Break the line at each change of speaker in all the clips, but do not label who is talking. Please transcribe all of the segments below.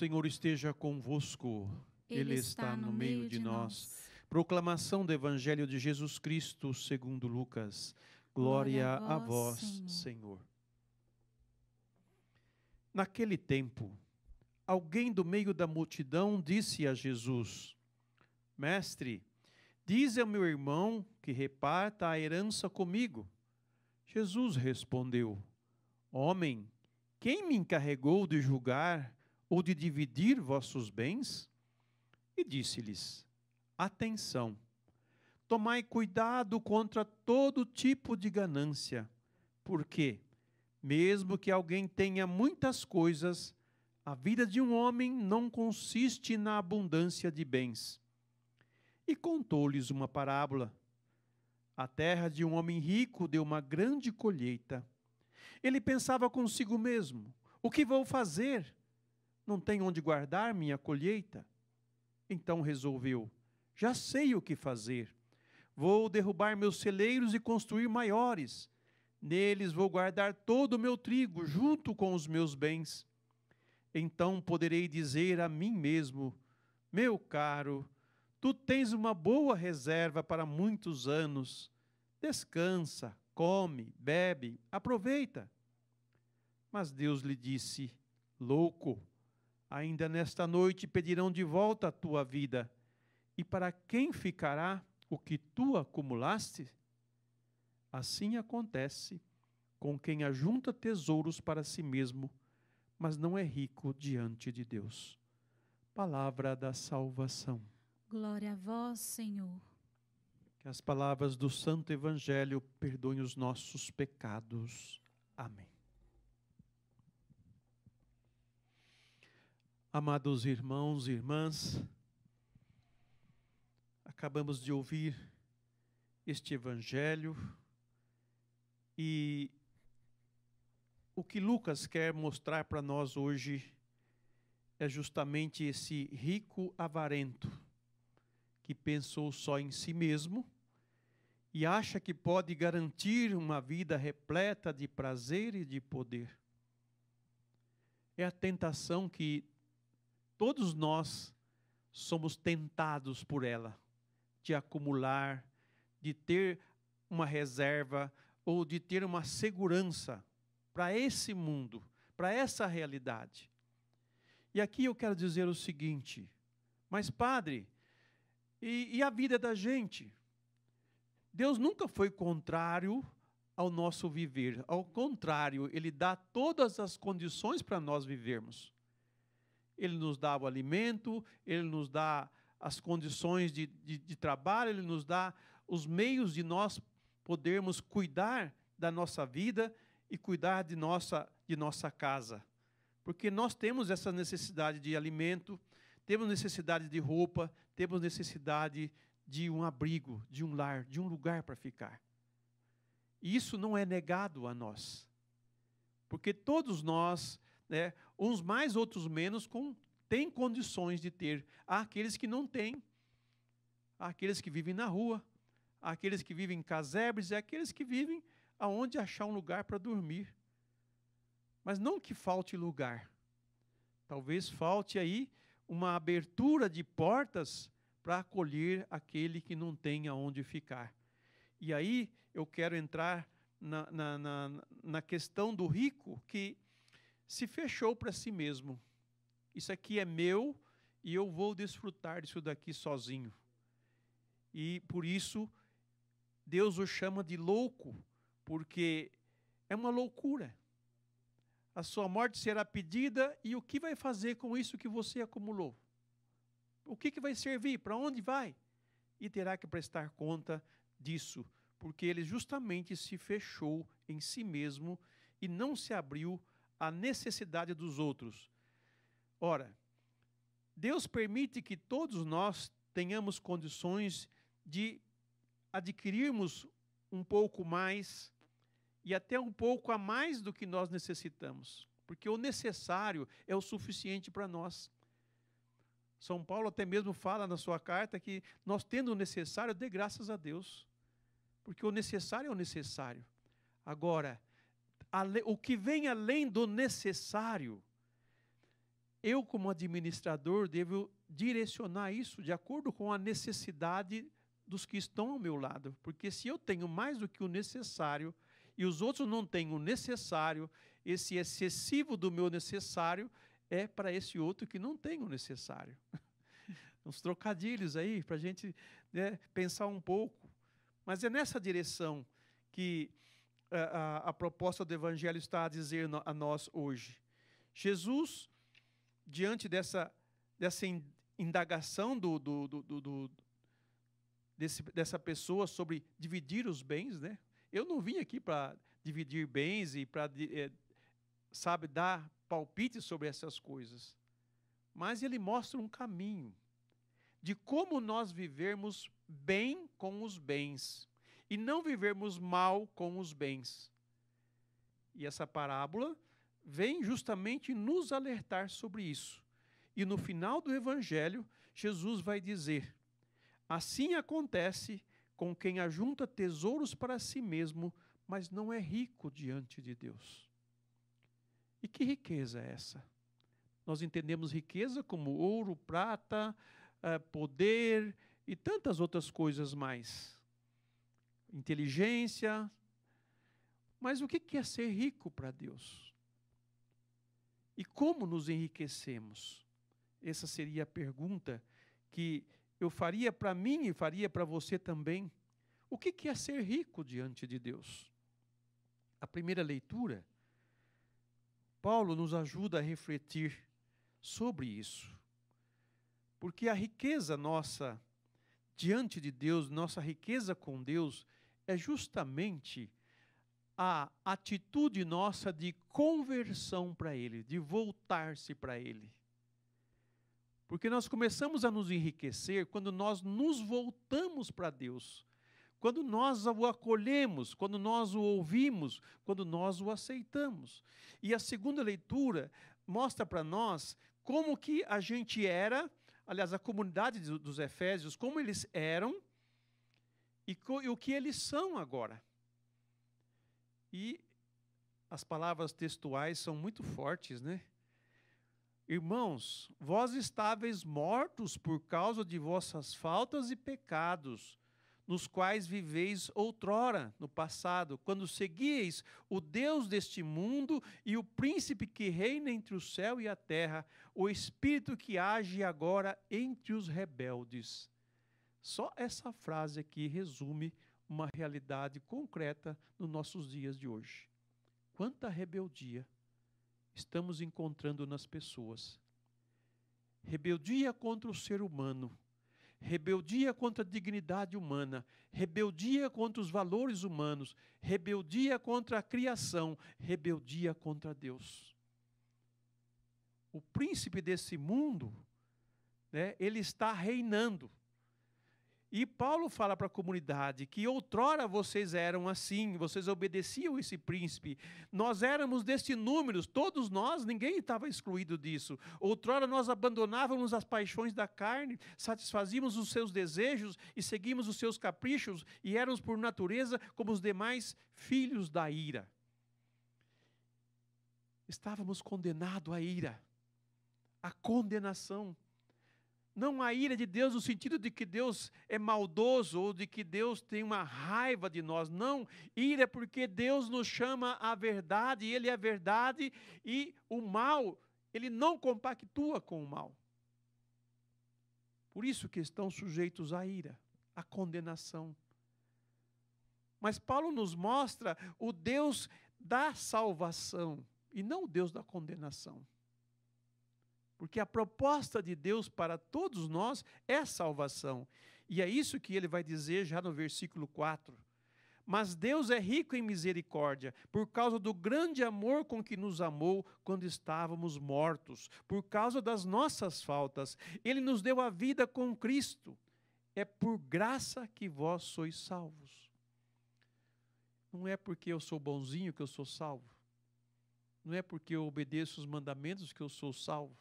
Senhor esteja convosco. Ele, Ele está, está no meio de nós. nós. Proclamação do Evangelho de Jesus Cristo, segundo Lucas. Glória, Glória a vós, Senhor. Senhor. Naquele tempo, alguém do meio da multidão disse a Jesus: Mestre, diz ao meu irmão que reparta a herança comigo. Jesus respondeu: Homem, quem me encarregou de julgar ou de dividir vossos bens? E disse-lhes: Atenção, tomai cuidado contra todo tipo de ganância, porque, mesmo que alguém tenha muitas coisas, a vida de um homem não consiste na abundância de bens. E contou-lhes uma parábola. A terra de um homem rico deu uma grande colheita. Ele pensava consigo mesmo: o que vou fazer? Não tem onde guardar minha colheita? Então resolveu: Já sei o que fazer. Vou derrubar meus celeiros e construir maiores. Neles vou guardar todo o meu trigo, junto com os meus bens. Então poderei dizer a mim mesmo: Meu caro, tu tens uma boa reserva para muitos anos. Descansa, come, bebe, aproveita. Mas Deus lhe disse: Louco, Ainda nesta noite pedirão de volta a tua vida. E para quem ficará o que tu acumulaste? Assim acontece com quem ajunta tesouros para si mesmo, mas não é rico diante de Deus. Palavra da salvação. Glória a vós, Senhor. Que as palavras do Santo Evangelho perdoem os nossos pecados. Amém. Amados irmãos e irmãs, acabamos de ouvir este evangelho e o que Lucas quer mostrar para nós hoje é justamente esse rico avarento que pensou só em si mesmo e acha que pode garantir uma vida repleta de prazer e de poder. É a tentação que Todos nós somos tentados por ela, de acumular, de ter uma reserva ou de ter uma segurança para esse mundo, para essa realidade. E aqui eu quero dizer o seguinte: mas, padre, e, e a vida da gente? Deus nunca foi contrário ao nosso viver. Ao contrário, Ele dá todas as condições para nós vivermos. Ele nos dá o alimento, Ele nos dá as condições de, de, de trabalho, Ele nos dá os meios de nós podermos cuidar da nossa vida e cuidar de nossa, de nossa casa. Porque nós temos essa necessidade de alimento, temos necessidade de roupa, temos necessidade de um abrigo, de um lar, de um lugar para ficar. E isso não é negado a nós. Porque todos nós, né, uns mais, outros menos, com, têm condições de ter. Há aqueles que não têm, há aqueles que vivem na rua, há aqueles que vivem em casebres, e há aqueles que vivem aonde achar um lugar para dormir. Mas não que falte lugar. Talvez falte aí uma abertura de portas para acolher aquele que não tem aonde ficar. E aí eu quero entrar na, na, na, na questão do rico, que se fechou para si mesmo. Isso aqui é meu e eu vou desfrutar disso daqui sozinho. E por isso Deus o chama de louco, porque é uma loucura. A sua morte será pedida e o que vai fazer com isso que você acumulou? O que, que vai servir? Para onde vai? E terá que prestar conta disso, porque ele justamente se fechou em si mesmo e não se abriu a necessidade dos outros. Ora, Deus permite que todos nós tenhamos condições de adquirirmos um pouco mais e até um pouco a mais do que nós necessitamos, porque o necessário é o suficiente para nós. São Paulo até mesmo fala na sua carta que nós tendo o necessário, dê graças a Deus, porque o necessário é o necessário. Agora, o que vem além do necessário, eu, como administrador, devo direcionar isso de acordo com a necessidade dos que estão ao meu lado. Porque se eu tenho mais do que o necessário e os outros não têm o necessário, esse excessivo do meu necessário é para esse outro que não tem o necessário. Uns trocadilhos aí para a gente né, pensar um pouco. Mas é nessa direção que a, a proposta do Evangelho está a dizer a nós hoje. Jesus, diante dessa, dessa indagação do, do, do, do desse, dessa pessoa sobre dividir os bens, né? Eu não vim aqui para dividir bens e para, é, sabe, dar palpite sobre essas coisas. Mas ele mostra um caminho de como nós vivermos bem com os bens e não vivermos mal com os bens. E essa parábola vem justamente nos alertar sobre isso. E no final do Evangelho, Jesus vai dizer: Assim acontece com quem ajunta tesouros para si mesmo, mas não é rico diante de Deus. E que riqueza é essa? Nós entendemos riqueza como ouro, prata, eh, poder e tantas outras coisas mais inteligência. Mas o que é ser rico para Deus? E como nos enriquecemos? Essa seria a pergunta que eu faria para mim e faria para você também. O que é ser rico diante de Deus? A primeira leitura, Paulo nos ajuda a refletir sobre isso. Porque a riqueza nossa diante de Deus, nossa riqueza com Deus, é justamente a atitude nossa de conversão para Ele, de voltar-se para Ele. Porque nós começamos a nos enriquecer quando nós nos voltamos para Deus, quando nós o acolhemos, quando nós o ouvimos, quando nós o aceitamos. E a segunda leitura mostra para nós como que a gente era, aliás, a comunidade dos Efésios, como eles eram e, e o que eles são agora. E as palavras textuais são muito fortes, né? Irmãos, vós estáveis mortos por causa de vossas faltas e pecados, nos quais viveis outrora, no passado, quando seguieis o Deus deste mundo e o príncipe que reina entre o céu e a terra, o espírito que age agora entre os rebeldes só essa frase aqui resume uma realidade concreta nos nossos dias de hoje. Quanta rebeldia estamos encontrando nas pessoas. Rebeldia contra o ser humano, rebeldia contra a dignidade humana, rebeldia contra os valores humanos, rebeldia contra a criação, rebeldia contra Deus. O príncipe desse mundo, né, ele está reinando e Paulo fala para a comunidade que outrora vocês eram assim, vocês obedeciam esse príncipe. Nós éramos deste número, todos nós, ninguém estava excluído disso. Outrora nós abandonávamos as paixões da carne, satisfazíamos os seus desejos e seguíamos os seus caprichos e éramos por natureza como os demais filhos da ira. Estávamos condenados à ira, à condenação. Não a ira de Deus no sentido de que Deus é maldoso ou de que Deus tem uma raiva de nós. Não. Ira é porque Deus nos chama à verdade, Ele é a verdade e o mal, Ele não compactua com o mal. Por isso que estão sujeitos à ira, à condenação. Mas Paulo nos mostra o Deus da salvação e não o Deus da condenação. Porque a proposta de Deus para todos nós é salvação. E é isso que ele vai dizer já no versículo 4. Mas Deus é rico em misericórdia, por causa do grande amor com que nos amou quando estávamos mortos, por causa das nossas faltas. Ele nos deu a vida com Cristo. É por graça que vós sois salvos. Não é porque eu sou bonzinho que eu sou salvo. Não é porque eu obedeço os mandamentos que eu sou salvo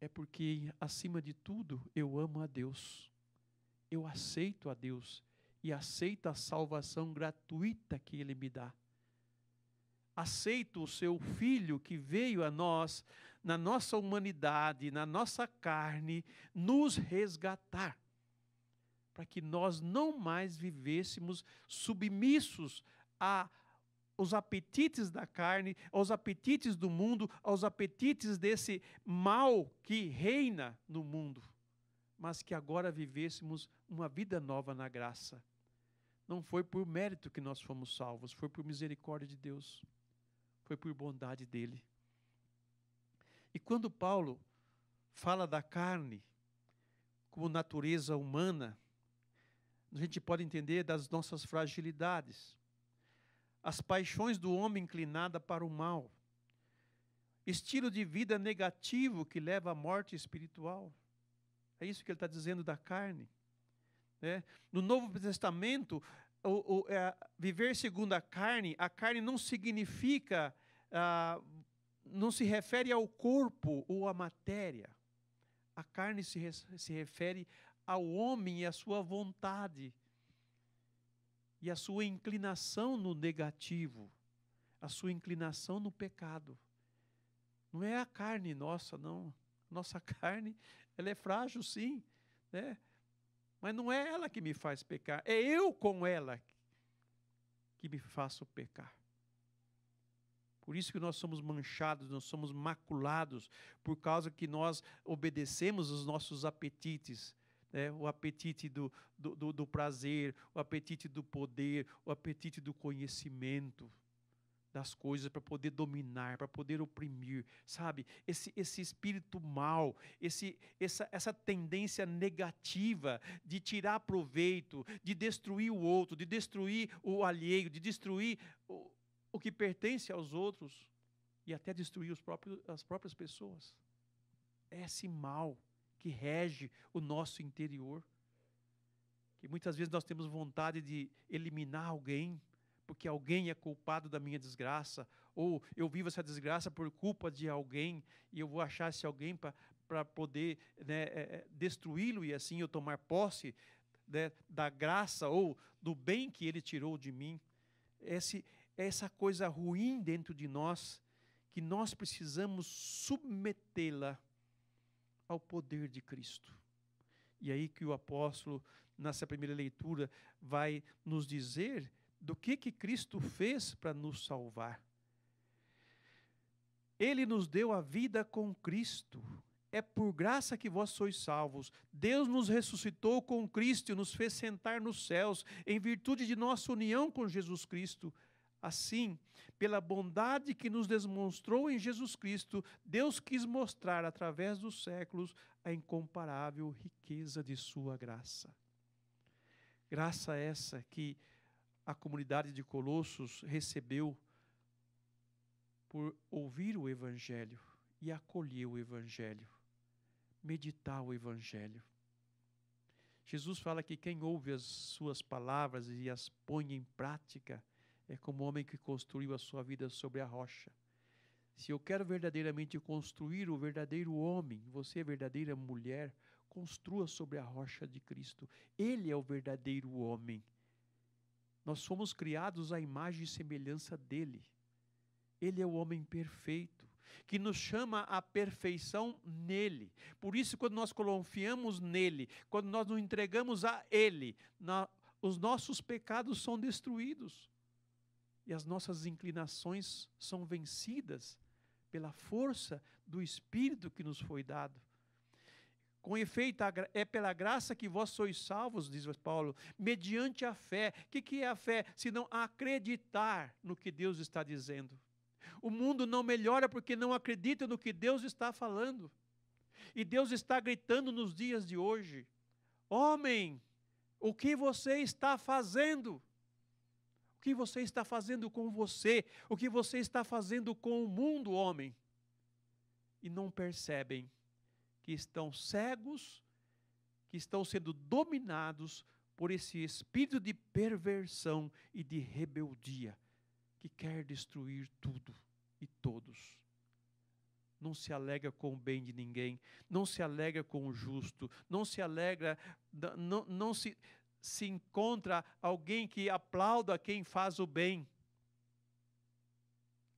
é porque, acima de tudo, eu amo a Deus. Eu aceito a Deus e aceito a salvação gratuita que Ele me dá. Aceito o seu Filho que veio a nós, na nossa humanidade, na nossa carne, nos resgatar, para que nós não mais vivêssemos submissos a aos apetites da carne, aos apetites do mundo, aos apetites desse mal que reina no mundo, mas que agora vivêssemos uma vida nova na graça. Não foi por mérito que nós fomos salvos, foi por misericórdia de Deus, foi por bondade dele. E quando Paulo fala da carne como natureza humana, a gente pode entender das nossas fragilidades as paixões do homem inclinada para o mal, estilo de vida negativo que leva à morte espiritual. É isso que ele está dizendo da carne. Né? No Novo Testamento, o, o, é, viver segundo a carne, a carne não significa, ah, não se refere ao corpo ou à matéria. A carne se, se refere ao homem e à sua vontade, e a sua inclinação no negativo, a sua inclinação no pecado. Não é a carne nossa, não. Nossa carne, ela é frágil, sim, né? Mas não é ela que me faz pecar, é eu com ela que me faço pecar. Por isso que nós somos manchados, nós somos maculados, por causa que nós obedecemos os nossos apetites, né? o apetite do, do, do, do prazer, o apetite do poder, o apetite do conhecimento das coisas para poder dominar, para poder oprimir, sabe? Esse, esse espírito mal, esse, essa, essa tendência negativa de tirar proveito, de destruir o outro, de destruir o alheio, de destruir o, o que pertence aos outros e até destruir os próprios, as próprias pessoas. Esse mal que rege o nosso interior. Que muitas vezes nós temos vontade de eliminar alguém, porque alguém é culpado da minha desgraça, ou eu vivo essa desgraça por culpa de alguém, e eu vou achar esse alguém para poder né, é, é, destruí-lo e assim eu tomar posse né, da graça ou do bem que ele tirou de mim. Esse, essa coisa ruim dentro de nós, que nós precisamos submetê-la ao poder de Cristo. E aí que o apóstolo, nessa primeira leitura, vai nos dizer do que, que Cristo fez para nos salvar. Ele nos deu a vida com Cristo. É por graça que vós sois salvos. Deus nos ressuscitou com Cristo e nos fez sentar nos céus, em virtude de nossa união com Jesus Cristo. Assim, pela bondade que nos demonstrou em Jesus Cristo, Deus quis mostrar através dos séculos a incomparável riqueza de sua graça. Graça essa que a comunidade de Colossos recebeu por ouvir o Evangelho e acolher o Evangelho, meditar o Evangelho. Jesus fala que quem ouve as suas palavras e as põe em prática, é como o homem que construiu a sua vida sobre a rocha. Se eu quero verdadeiramente construir o verdadeiro homem, você é verdadeira mulher, construa sobre a rocha de Cristo. Ele é o verdadeiro homem. Nós fomos criados à imagem e semelhança dele. Ele é o homem perfeito, que nos chama à perfeição nele. Por isso, quando nós confiamos nele, quando nós nos entregamos a ele, na, os nossos pecados são destruídos e as nossas inclinações são vencidas pela força do Espírito que nos foi dado. Com efeito, é pela graça que vós sois salvos, diz Paulo, mediante a fé. O que, que é a fé? Senão acreditar no que Deus está dizendo. O mundo não melhora porque não acredita no que Deus está falando. E Deus está gritando nos dias de hoje: Homem, o que você está fazendo? O que você está fazendo com você? O que você está fazendo com o mundo, homem? E não percebem que estão cegos, que estão sendo dominados por esse espírito de perversão e de rebeldia que quer destruir tudo e todos. Não se alegra com o bem de ninguém, não se alegra com o justo, não se alegra, não, não, se, se encontra alguém que aplauda quem faz o bem.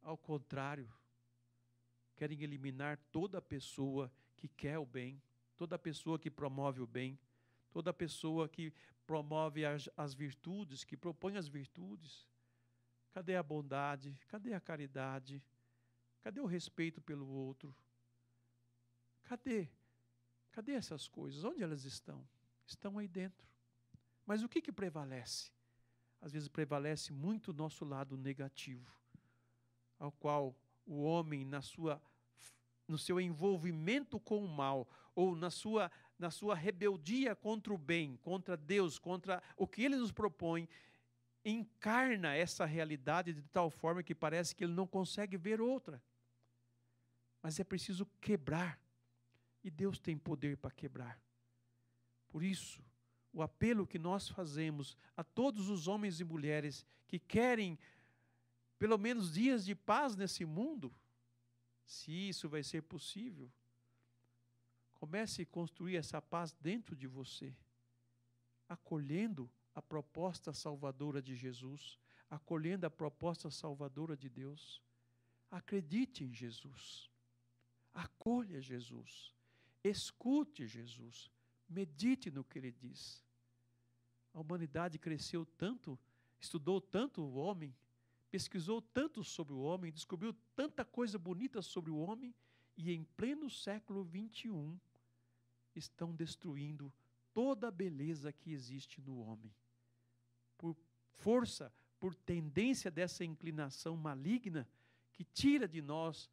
Ao contrário, querem eliminar toda pessoa que quer o bem, toda pessoa que promove o bem, toda pessoa que promove as, as virtudes, que propõe as virtudes. Cadê a bondade? Cadê a caridade? Cadê o respeito pelo outro? Cadê? Cadê essas coisas? Onde elas estão? Estão aí dentro. Mas o que, que prevalece? Às vezes prevalece muito o nosso lado negativo, ao qual o homem, na sua, no seu envolvimento com o mal, ou na sua, na sua rebeldia contra o bem, contra Deus, contra o que ele nos propõe, encarna essa realidade de tal forma que parece que ele não consegue ver outra. Mas é preciso quebrar. E Deus tem poder para quebrar. Por isso, o apelo que nós fazemos a todos os homens e mulheres que querem pelo menos dias de paz nesse mundo, se isso vai ser possível, comece a construir essa paz dentro de você, acolhendo a proposta salvadora de Jesus, acolhendo a proposta salvadora de Deus. Acredite em Jesus. Acolha Jesus. Escute Jesus. Medite no que ele diz. A humanidade cresceu tanto, estudou tanto o homem, pesquisou tanto sobre o homem, descobriu tanta coisa bonita sobre o homem, e em pleno século XXI estão destruindo toda a beleza que existe no homem. Por força, por tendência dessa inclinação maligna que tira de nós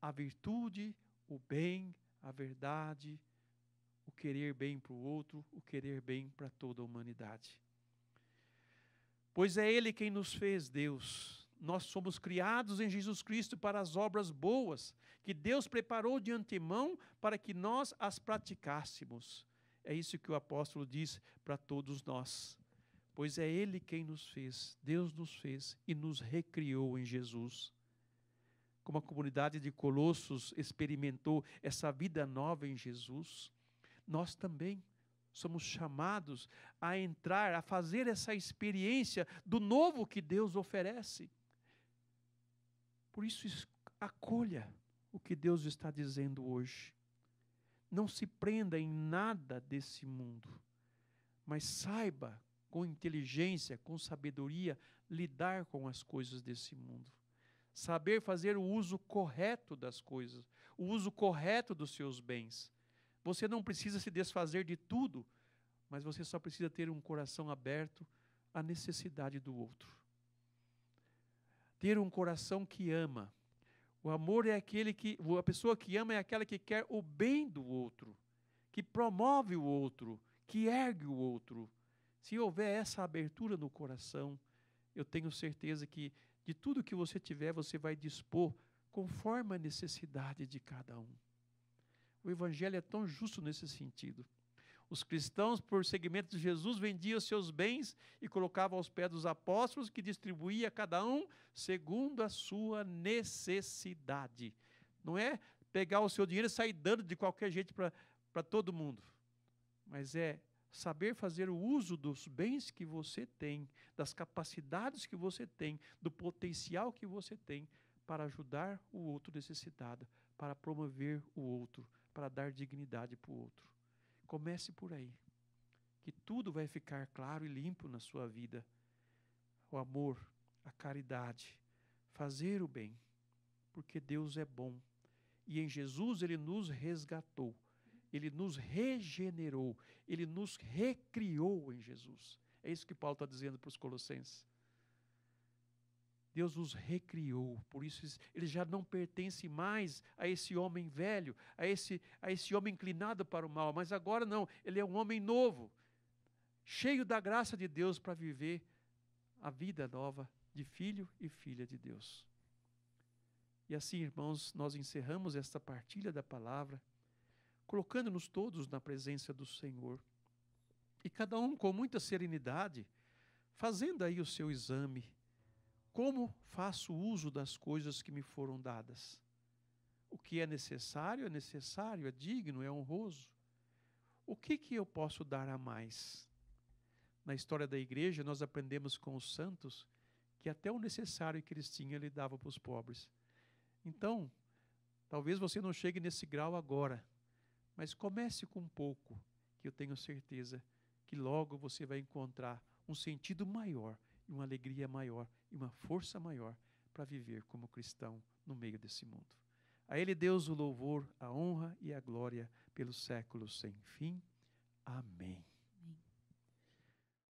a virtude, o bem, a verdade, querer bem para o outro, o querer bem para toda a humanidade. Pois é Ele quem nos fez Deus. Nós somos criados em Jesus Cristo para as obras boas, que Deus preparou de antemão para que nós as praticássemos. É isso que o apóstolo diz para todos nós. Pois é Ele quem nos fez, Deus nos fez e nos recriou em Jesus como a comunidade de Colossos experimentou essa vida nova em Jesus, nós também somos chamados a entrar, a fazer essa experiência do novo que Deus oferece. Por isso, acolha o que Deus está dizendo hoje. Não se prenda em nada desse mundo, mas saiba com inteligência, com sabedoria, lidar com as coisas desse mundo. Saber fazer o uso correto das coisas, o uso correto dos seus bens você não precisa se desfazer de tudo, mas você só precisa ter um coração aberto à necessidade do outro. Ter um coração que ama. O amor é aquele que. A pessoa que ama é aquela que quer o bem do outro, que promove o outro, que ergue o outro. Se houver essa abertura no coração, eu tenho certeza que de tudo que você tiver, você vai dispor conforme a necessidade de cada um. O evangelho é tão justo nesse sentido. Os cristãos, por segmento de Jesus, vendiam seus bens e colocavam aos pés dos apóstolos, que distribuía a cada um segundo a sua necessidade. Não é pegar o seu dinheiro e sair dando de qualquer jeito para todo mundo, mas é saber fazer o uso dos bens que você tem, das capacidades que você tem, do potencial que você tem para ajudar o outro necessitado, para promover o outro para dar dignidade para o outro. Comece por aí. Que tudo vai ficar claro e limpo na sua vida. O amor, a caridade, fazer o bem, porque Deus é bom. E em Jesus ele nos resgatou, ele nos regenerou, ele nos recriou em Jesus. É isso que Paulo está dizendo para os Colossenses. Deus os recriou, por isso eles já não pertencem mais a esse homem velho, a esse, a esse homem inclinado para o mal, mas agora não, ele é um homem novo, cheio da graça de Deus para viver a vida nova de filho e filha de Deus. E assim, irmãos, nós encerramos esta partilha da palavra, colocando-nos todos na presença do Senhor. E cada um com muita serenidade, fazendo aí o seu exame como faço uso das coisas que me foram dadas? O que é necessário é necessário, é digno, é honroso. O que, que eu posso dar a mais? Na história da igreja, nós aprendemos com os santos que até o necessário que eles tinham, ele dava para os pobres. Então, talvez você não chegue nesse grau agora, mas comece com um pouco, que eu tenho certeza que logo você vai encontrar um sentido maior e uma alegria maior e uma força maior para viver como cristão no meio desse mundo. A Ele, Deus, o louvor, a honra e a glória pelos séculos sem fim. Amém.